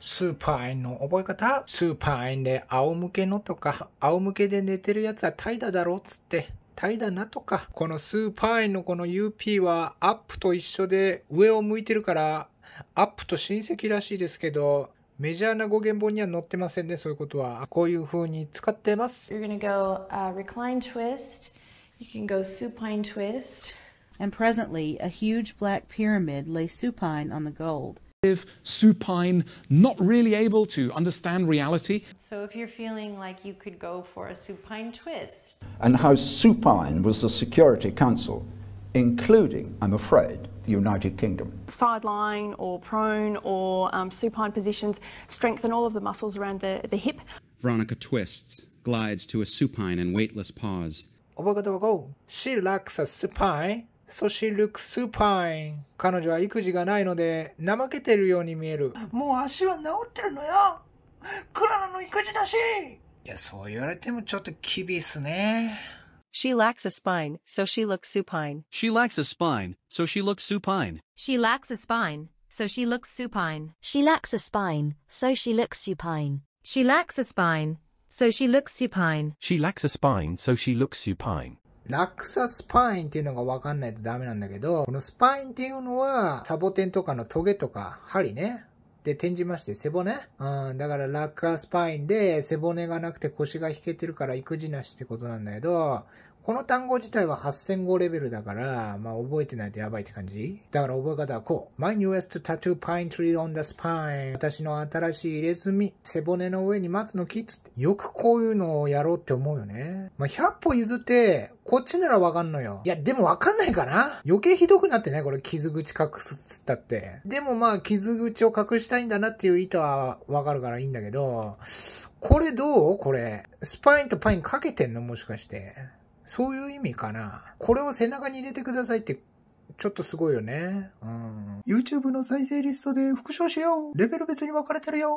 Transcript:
スーパーインの覚え方スーパーインで仰向けのとか、仰向けで寝てるやつは怠惰だろうっつって、怠惰なとか。このスーパーインのこの UP はアップと一緒で上を向いてるから、アップと親戚らしいですけど、メジャーな語源本には載ってませんね、そういうことは。こういう風に使ってます。You're gonna go、uh, recline twist, you can go supine twist. And presently a huge black pyramid lay supine on the gold. supine, not really able to understand reality. So if you're feeling like you could go for a supine twist. And how supine was the Security Council, including, I'm afraid, the United Kingdom. Sideline or prone or um, supine positions strengthen all of the muscles around the, the hip. Veronica twists, glides to a supine and weightless pause. She lacks a supine そしルクスパイン。彼女は育児がないので、怠けてるように見える。もう足は治ってるのよクララの育児だしいや、そう言われてもちょっと厳いっすね。She lacks a spine, so she looks supine. She lacks a spine, so she looks supine. She lacks a spine, so she looks supine. She lacks a spine, so she looks supine. She lacks a spine, so she looks supine. She lacks a spine, so she looks supine. 落差スパインっていうのがわかんないとダメなんだけど、このスパインっていうのは、サボテンとかのトゲとか、針ね。で、転じまして、背骨うん、だからラクサスパインで、背骨がなくて腰が引けてるから育児なしってことなんだけど、この単語自体は8000語レベルだから、まあ覚えてないとやばいって感じだから覚え方はこう。My newest tattoo pine tree on the spine. 私の新しい入れ墨、背骨の上に松の木っつって。よくこういうのをやろうって思うよね。まあ100歩譲って、こっちならわかんのよ。いや、でもわかんないかな余計ひどくなってね、これ傷口隠すっつったって。でもまあ、傷口を隠したいんだなっていう意図はわかるからいいんだけど、これどうこれ。スパインとパインかけてんのもしかして。そういう意味かな。これを背中に入れてくださいって、ちょっとすごいよね。うん。YouTube の再生リストで復唱しようレベル別に分かれてるよ